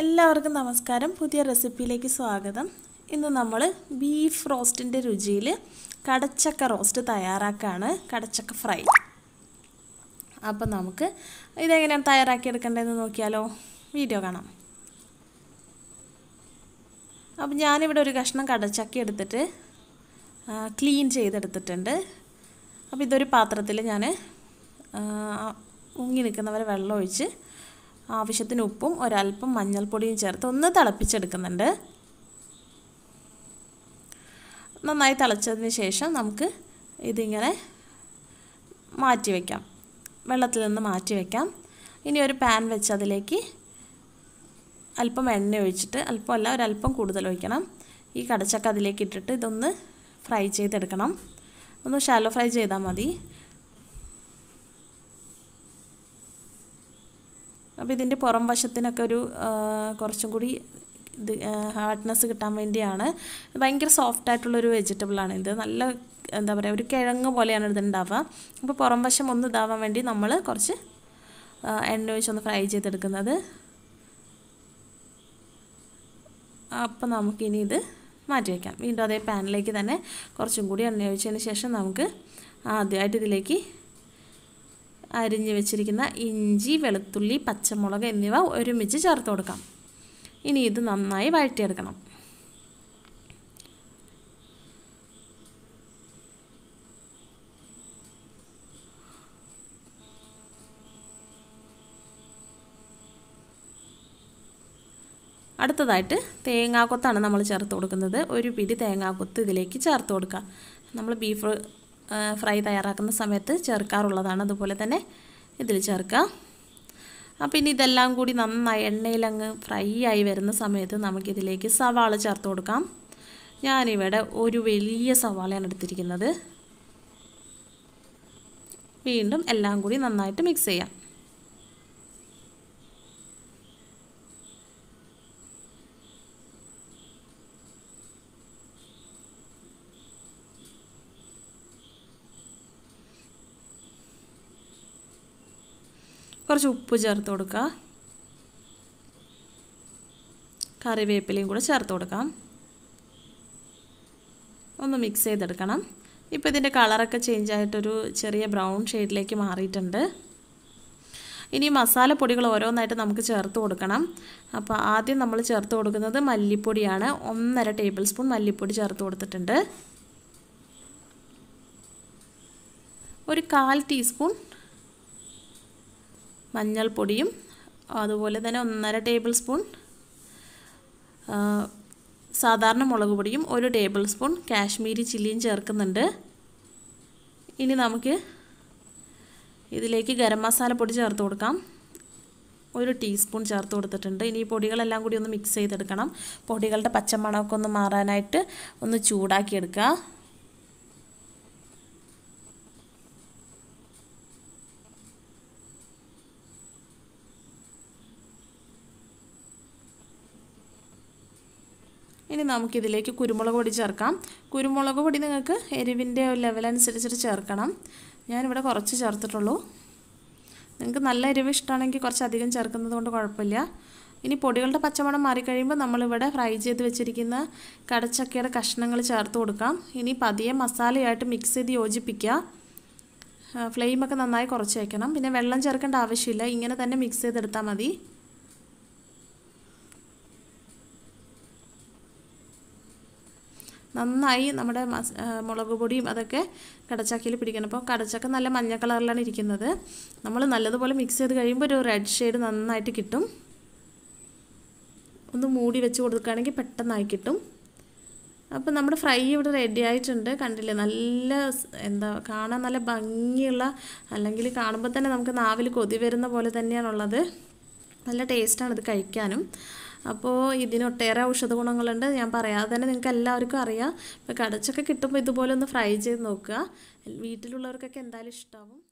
എല്ലാവർക്കും നമസ്കാരം പുതിയ റെസിപ്പിയിലേക്ക് സ്വാഗതം ഇന്ന് നമ്മൾ ബീഫ് റോസ്റ്റിൻ്റെ രുചിയിൽ കടച്ചക്ക റോസ്റ്റ് തയ്യാറാക്കുകയാണ് കടച്ചക്ക ഫ്രൈ അപ്പോൾ നമുക്ക് ഇതെങ്ങനെയാണ് തയ്യാറാക്കിയെടുക്കേണ്ടതെന്ന് നോക്കിയാലോ വീഡിയോ കാണാം അപ്പോൾ ഞാനിവിടെ ഒരു കഷ്ണം കടച്ചക്ക എടുത്തിട്ട് ക്ലീൻ ചെയ്തെടുത്തിട്ടുണ്ട് അപ്പോൾ ഇതൊരു പാത്രത്തിൽ ഞാൻ മുങ്ങി നിൽക്കുന്നവരെ വെള്ളമൊഴിച്ച് ഒഴിച്ച് ആവശ്യത്തിന് ഉപ്പും ഒരല്പം മഞ്ഞൾപ്പൊടിയും ചേർത്ത് ഒന്ന് തിളപ്പിച്ചെടുക്കുന്നുണ്ട് നന്നായി തിളച്ചതിന് ശേഷം നമുക്ക് ഇതിങ്ങനെ മാറ്റി വയ്ക്കാം വെള്ളത്തിൽ നിന്ന് മാറ്റി വയ്ക്കാം ഇനി ഒരു പാൻ വെച്ച് അതിലേക്ക് അല്പം എണ്ണ ഒഴിച്ചിട്ട് അല്പമല്ല ഒരല്പം കൂടുതൽ ഒഴിക്കണം ഈ കടച്ചക്ക അതിലേക്ക് ഇട്ടിട്ട് ഇതൊന്ന് ഫ്രൈ ചെയ്തെടുക്കണം ഒന്ന് ഷാലോ ഫ്രൈ ചെയ്താൽ മതി അപ്പോൾ ഇതിൻ്റെ പുറം വശത്തിനൊക്കെ ഒരു കുറച്ചും കൂടി ഇത് ഹാർഡ്നെസ് കിട്ടാൻ വേണ്ടിയാണ് ഭയങ്കര സോഫ്റ്റ് ആയിട്ടുള്ളൊരു വെജിറ്റബിളാണ് ഇത് നല്ല എന്താ പറയുക ഒരു കിഴങ്ങ് പോലെയാണ് ഇതുണ്ടാവുക അപ്പോൾ പുറം വശം ഒന്ന് ഇതാവാൻ വേണ്ടി നമ്മൾ കുറച്ച് എണ്ണ ഒഴിച്ചൊന്ന് ഫ്രൈ ചെയ്തെടുക്കുന്നത് അപ്പോൾ നമുക്കിനി ഇത് മാറ്റി വയ്ക്കാം വീണ്ടും അതേ പാനിലേക്ക് തന്നെ കുറച്ചും കൂടി എണ്ണ ഒഴിച്ചതിന് ശേഷം നമുക്ക് ആദ്യമായിട്ട് ഇതിലേക്ക് അരിഞ്ഞ് വെച്ചിരിക്കുന്ന ഇഞ്ചി വെളുത്തുള്ളി പച്ചമുളക് എന്നിവ ഒരുമിച്ച് ചേർത്ത് കൊടുക്കാം ഇനി ഇത് നന്നായി വഴറ്റിയെടുക്കണം അടുത്തതായിട്ട് തേങ്ങാക്കൊത്താണ് നമ്മൾ ചേർത്ത് കൊടുക്കുന്നത് ഒരു പിടി തേങ്ങാക്കൊത്ത് ഇതിലേക്ക് ചേർത്ത് കൊടുക്കുക നമ്മൾ ബീഫ് ഫ്രൈ തയ്യാറാക്കുന്ന സമയത്ത് ചേർക്കാറുള്ളതാണ് അതുപോലെ തന്നെ ഇതിൽ ചേർക്കാം അപ്പം ഇനി ഇതെല്ലാം കൂടി നന്നായി എണ്ണയിലങ്ങ് ഫ്രൈ ആയി വരുന്ന സമയത്ത് നമുക്കിതിലേക്ക് സവാള ചേർത്ത് കൊടുക്കാം ഞാനിവിടെ ഒരു വലിയ സവാളയാണ് എടുത്തിരിക്കുന്നത് വീണ്ടും എല്ലാം കൂടി നന്നായിട്ട് മിക്സ് ചെയ്യാം കുറച്ച് ഉപ്പ് ചേർത്ത് കൊടുക്കുക കറിവേപ്പിലയും കൂടെ ചേർത്ത് കൊടുക്കാം ഒന്ന് മിക്സ് ചെയ്തെടുക്കണം ഇപ്പോൾ ഇതിൻ്റെ കളറൊക്കെ ചേഞ്ച് ആയിട്ടൊരു ചെറിയ ബ്രൗൺ ഷെയ്ഡിലേക്ക് മാറിയിട്ടുണ്ട് ഇനി മസാല പൊടികൾ ഓരോന്നായിട്ട് നമുക്ക് ചേർത്ത് കൊടുക്കണം അപ്പോൾ ആദ്യം നമ്മൾ ചേർത്ത് കൊടുക്കുന്നത് മല്ലിപ്പൊടിയാണ് ഒന്നര ടേബിൾ സ്പൂൺ മല്ലിപ്പൊടി ചേർത്ത് കൊടുത്തിട്ടുണ്ട് ഒരു കാൽ ടീസ്പൂൺ മഞ്ഞൾപ്പൊടിയും അതുപോലെ തന്നെ ഒന്നര ടേബിൾ സ്പൂൺ സാധാരണ മുളക് പൊടിയും ഒരു ടേബിൾ സ്പൂൺ കാശ്മീരി ചില്ലിയും ചേർക്കുന്നുണ്ട് ഇനി നമുക്ക് ഇതിലേക്ക് ഗരം മസാല പൊടി ചേർത്ത് കൊടുക്കാം ഒരു ടീസ്പൂൺ ചേർത്ത് കൊടുത്തിട്ടുണ്ട് ഇനി ഈ പൊടികളെല്ലാം കൂടി ഒന്ന് മിക്സ് ചെയ്തെടുക്കണം പൊടികളുടെ പച്ചമണമൊക്കെ ഒന്ന് മാറാനായിട്ട് ഒന്ന് ചൂടാക്കിയെടുക്കുക ഇനി നമുക്കിതിലേക്ക് കുരുമുളക് പൊടി ചേർക്കാം കുരുമുളക് പൊടി നിങ്ങൾക്ക് എരിവിൻ്റെ ലെവലനുസരിച്ചിട്ട് ചേർക്കണം ഞാനിവിടെ കുറച്ച് ചേർത്തിട്ടുള്ളൂ നിങ്ങൾക്ക് നല്ല എരിവ് ഇഷ്ടമാണെങ്കിൽ കുറച്ച് അധികം ചേർക്കുന്നത് കൊണ്ട് കുഴപ്പമില്ല ഇനി പൊടികളുടെ പച്ചമണം മാറിക്കഴിയുമ്പോൾ നമ്മളിവിടെ ഫ്രൈ ചെയ്ത് വെച്ചിരിക്കുന്ന കടച്ചക്കയുടെ കഷ്ണങ്ങൾ ചേർത്ത് കൊടുക്കാം ഇനി പതിയെ മസാലയായിട്ട് മിക്സ് ചെയ്ത് യോജിപ്പിക്കുക ഫ്ലെയിമൊക്കെ നന്നായി കുറച്ച് വയ്ക്കണം പിന്നെ വെള്ളം ചേർക്കേണ്ട ആവശ്യമില്ല ഇങ്ങനെ തന്നെ മിക്സ് ചെയ്തെടുത്താൽ മതി നന്നായി നമ്മുടെ മുളക് പൊടിയും അതൊക്കെ കടച്ചാക്കിയിൽ പിടിക്കണം അപ്പോൾ കടച്ചക്ക നല്ല മഞ്ഞ കളറിലാണ് ഇരിക്കുന്നത് നമ്മൾ നല്ലതുപോലെ മിക്സ് ചെയ്ത് കഴിയുമ്പോൾ ഒരു റെഡ് ഷെയ്ഡ് നന്നായിട്ട് കിട്ടും ഒന്ന് മൂടി വെച്ച് കൊടുക്കുകയാണെങ്കിൽ പെട്ടെന്നായി കിട്ടും അപ്പോൾ നമ്മുടെ ഫ്രൈ ഇവിടെ റെഡി ആയിട്ടുണ്ട് കണ്ടില്ലേ നല്ല എന്താ കാണാൻ നല്ല ഭംഗിയുള്ള അല്ലെങ്കിൽ കാണുമ്പോൾ തന്നെ നമുക്ക് നാവിൽ കൊതി വരുന്ന പോലെ തന്നെയാണുള്ളത് നല്ല ടേസ്റ്റാണ് ഇത് കഴിക്കാനും അപ്പോൾ ഇതിനൊട്ടേറെ ഔഷധ ഗുണങ്ങളുണ്ട് ഞാൻ പറയാതെ തന്നെ നിങ്ങൾക്ക് എല്ലാവർക്കും അറിയാം ഇപ്പോൾ കടച്ചൊക്കെ കിട്ടുമ്പോൾ ഇതുപോലെ ഒന്ന് ഫ്രൈ ചെയ്ത് നോക്കുക വീട്ടിലുള്ളവർക്കൊക്കെ എന്തായാലും ഇഷ്ടമാവും